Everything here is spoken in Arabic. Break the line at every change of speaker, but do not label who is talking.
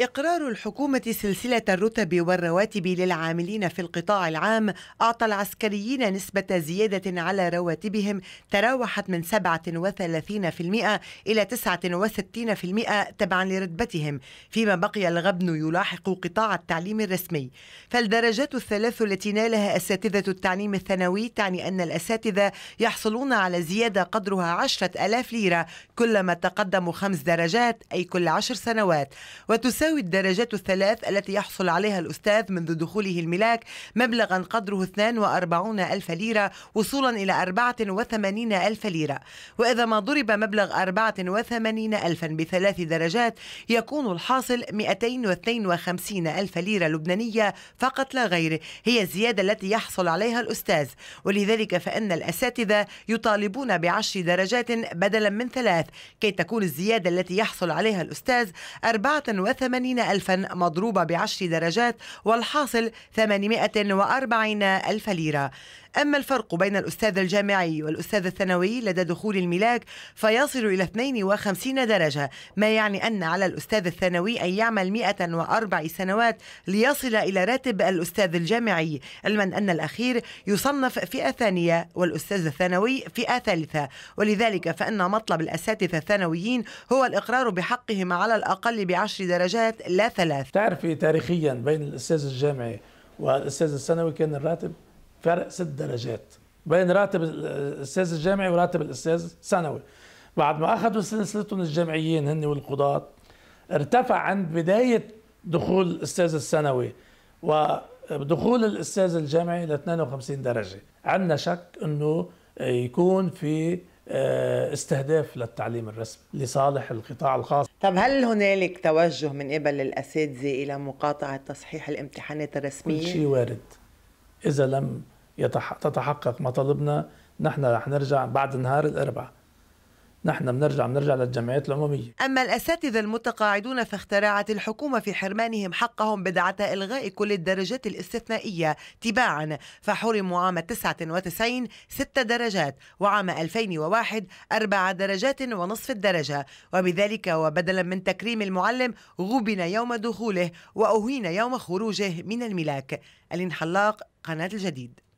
إقرار الحكومة سلسلة الرتب والرواتب للعاملين في القطاع العام أعطى العسكريين نسبة زيادة على رواتبهم تراوحت من 37% إلى 69% تبعا لرتبتهم فيما بقي الغبن يلاحق قطاع التعليم الرسمي فالدرجات الثلاث التي نالها أساتذة التعليم الثانوي تعني أن الأساتذة يحصلون على زيادة قدرها عشرة ألاف ليرة كلما تقدموا خمس درجات أي كل عشر سنوات وتساعد تساوي الدرجات الثلاث التي يحصل عليها الأستاذ منذ دخوله الملاك مبلغا قدره 42 ألف ليرة وصولا إلى 84 ألف ليرة وإذا ما ضرب مبلغ 84 ألفا بثلاث درجات يكون الحاصل 252 ألف ليرة لبنانية فقط لا غير هي الزيادة التي يحصل عليها الأستاذ ولذلك فإن الأساتذة يطالبون بعشر درجات بدلا من ثلاث كي تكون الزيادة التي يحصل عليها الأستاذ 84 80 ألفا مضروبة بعشر درجات والحاصل 840 ألف ليرة أما الفرق بين الأستاذ الجامعي والأستاذ الثانوي لدى دخول الملاك فيصل إلى 52 درجة ما يعني أن على الأستاذ الثانوي أن يعمل 104 سنوات ليصل إلى راتب الأستاذ الجامعي علما أن الأخير يصنف فئة ثانية والأستاذ الثانوي فئة ثالثة ولذلك فإن مطلب الأساتذة الثانويين هو الإقرار بحقهم على الأقل بعشر درجات
ثلاثات لا ثلاث تعرفي تاريخيا بين الاستاذ الجامعي والاستاذ الثانوي كان الراتب فرق ست درجات بين راتب الاستاذ الجامعي وراتب الاستاذ الثانوي بعد ما اخذوا سلسلتهم الجامعيين هن والقضاة ارتفع عند بداية دخول الاستاذ الثانوي ودخول الاستاذ الجامعي ل 52 درجة عندنا شك انه يكون في آه، استهداف للتعليم الرسمي لصالح القطاع الخاص
طب هل هنالك توجه
من قبل الأساتذة
إلى مقاطعة تصحيح الامتحانات الرسمية؟ كل شيء وارد
إذا لم تتحقق مطالبنا نحن رح نرجع بعد نهار الأربعاء نحن بنرجع بنرجع للجمعيات العموميه
اما الاساتذه المتقاعدون فاخترعت الحكومه في حرمانهم حقهم بدعه الغاء كل الدرجات الاستثنائيه تباعا فحرموا عام 99 ست درجات وعام 2001 أربع درجات ونصف الدرجه وبذلك وبدلا من تكريم المعلم غبن يوم دخوله واهين يوم خروجه من الملاك الانحلاق قناه الجديد